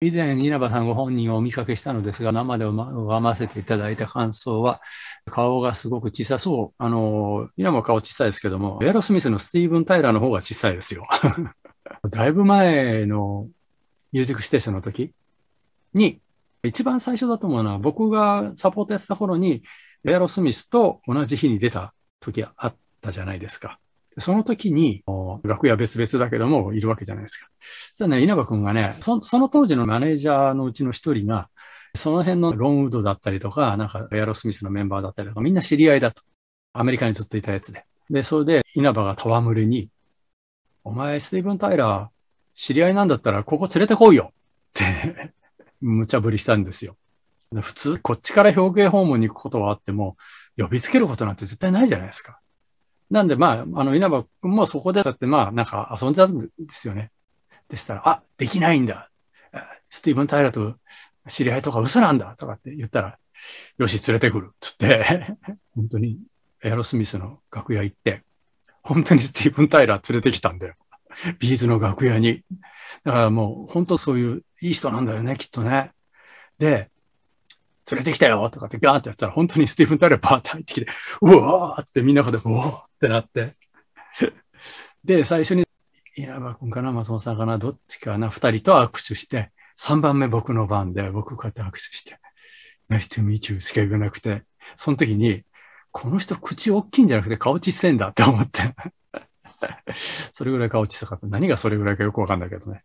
以前、稲葉さんご本人をお見かけしたのですが、生で拝ませていただいた感想は、顔がすごく小さそう。あの、稲葉顔小さいですけども、エアロスミスのスティーブン・タイラーの方が小さいですよ。だいぶ前のミュージックステーションの時に、一番最初だと思うのは、僕がサポートやってた頃に、エアロスミスと同じ日に出た時あったじゃないですか。その時に、楽屋別々だけども、いるわけじゃないですか。そしたらね、稲葉くんがねそ、その当時のマネージャーのうちの一人が、その辺のロンウッドだったりとか、なんかエアロスミスのメンバーだったりとか、みんな知り合いだと。アメリカにずっといたやつで。で、それで稲葉が戯れに、お前、スティーブン・タイラー、知り合いなんだったら、ここ連れてこいよって 無茶ぶりしたんですよ。普通、こっちから表敬訪問に行くことはあっても、呼びつけることなんて絶対ないじゃないですか。なんで、まあ、あの、稲葉君もそこで、そうやって、まあ、なんか遊んじゃうんですよね。でしたら、あ、できないんだ。スティーブン・タイラと知り合いとか嘘なんだとかって言ったら、よし、連れてくる。つって 本当にエアロスミスの楽屋行って、本当にスティーブン・タイラー連れてきたんだよ。ビーズの楽屋に。だからもう本当そういういい人なんだよね、きっとね。で、連れてきたよとかってガーンってやったら、本当にスティーブン・タレバーって入ってきて、うわーってみんながで、うわーってなって。で、最初に稲葉君かな、松本さんかな、どっちかな、二人と握手して、三番目僕の番で、僕こうやって握手して、nice to meet you しか言わなくて、その時に、この人口大きいんじゃなくて顔ちっせんだって思ってそれぐらい顔ちさかった。何がそれぐらいかよくわかんないけどね。